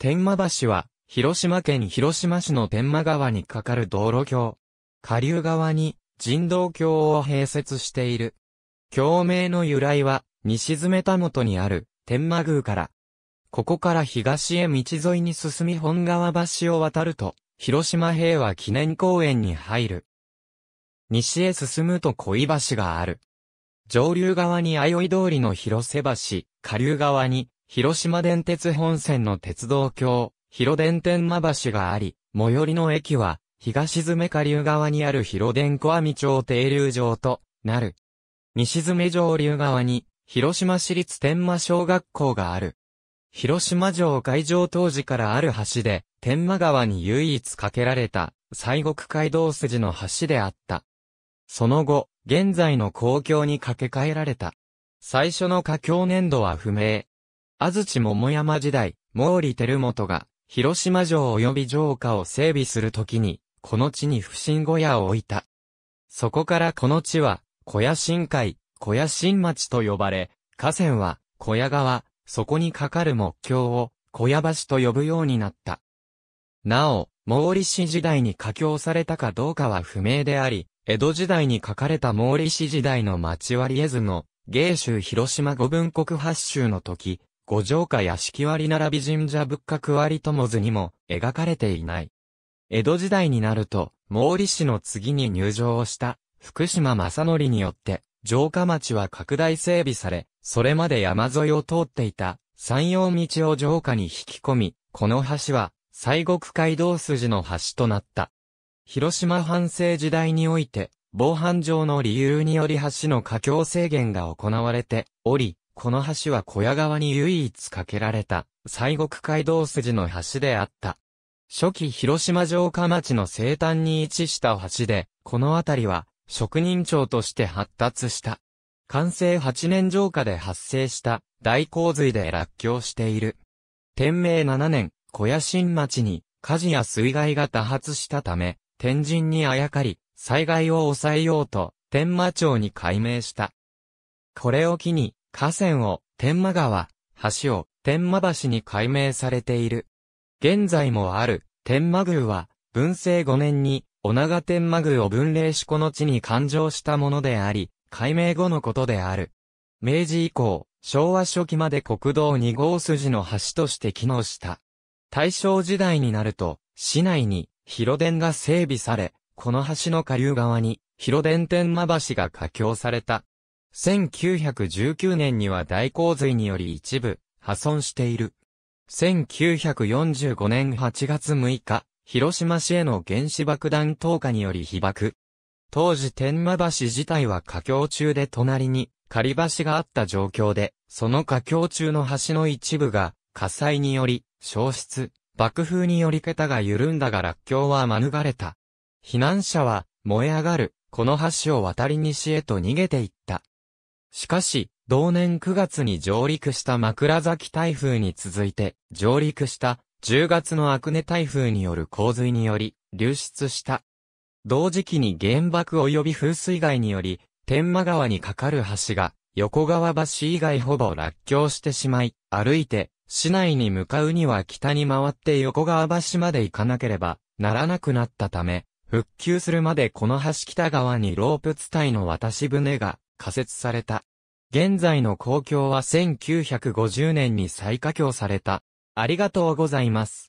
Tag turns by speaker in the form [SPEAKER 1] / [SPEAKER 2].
[SPEAKER 1] 天満橋は、広島県広島市の天満川に架かる道路橋。下流側に人道橋を併設している。橋名の由来は、西詰田元にある天満宮から。ここから東へ道沿いに進み本川橋を渡ると、広島平和記念公園に入る。西へ進むと恋橋がある。上流側に相生通りの広瀬橋、下流側に広島電鉄本線の鉄道橋、広電天間橋があり、最寄りの駅は、東詰下流側にある広電小網町停留場となる。西詰上流側に、広島市立天間小学校がある。広島城会場当時からある橋で、天間川に唯一架けられた、西国街道筋の橋であった。その後、現在の公共に架け替えられた。最初の架橋年度は不明、安土桃山時代、毛利輝元が、広島城及び城下を整備するときに、この地に不審小屋を置いた。そこからこの地は、小屋新海、小屋新町と呼ばれ、河川は、小屋川、そこにかかる木橋を、小屋橋と呼ぶようになった。なお、毛利氏時代に架橋されたかどうかは不明であり、江戸時代に書かれた毛利氏時代の町割絵図の、芸州広島五分国八州の時、五条家屋敷割並び神社仏閣割ともずにも描かれていない。江戸時代になると、毛利氏の次に入場をした福島正則によって、城下町は拡大整備され、それまで山沿いを通っていた山陽道を城下に引き込み、この橋は西国街道筋の橋となった。広島藩政時代において、防犯上の理由により橋の架橋制限が行われており、この橋は小屋側に唯一架けられた、西国街道筋の橋であった。初期広島城下町の西端に位置した橋で、この辺りは職人町として発達した。完成8年城下で発生した大洪水で落橋している。天明7年、小屋新町に火事や水害が多発したため、天神にあやかり、災害を抑えようと、天満町に改名した。これを機に、河川を天満川、橋を天満橋に改名されている。現在もある天満宮は文政5年に尾長天満宮を分霊しこの地に誕生したものであり、改名後のことである。明治以降、昭和初期まで国道2号筋の橋として機能した。大正時代になると、市内に広電が整備され、この橋の下流側に広電天間橋が架橋された。1919年には大洪水により一部破損している。1945年8月6日、広島市への原子爆弾投下により被爆。当時天満橋自体は架橋中で隣に仮橋があった状況で、その架橋中の橋の一部が火災により消失、爆風により桁が緩んだが落橋は免れた。避難者は燃え上がる、この橋を渡り西へと逃げていった。しかし、同年9月に上陸した枕崎台風に続いて、上陸した10月のアクネ台風による洪水により、流出した。同時期に原爆及び風水害により、天満川に架かる橋が、横川橋以外ほぼ落橋してしまい、歩いて、市内に向かうには北に回って横川橋まで行かなければならなくなったため、復旧するまでこの橋北側にロープ伝いの渡し船が仮設された。現在の公共は1950年に再加強された。ありがとうございます。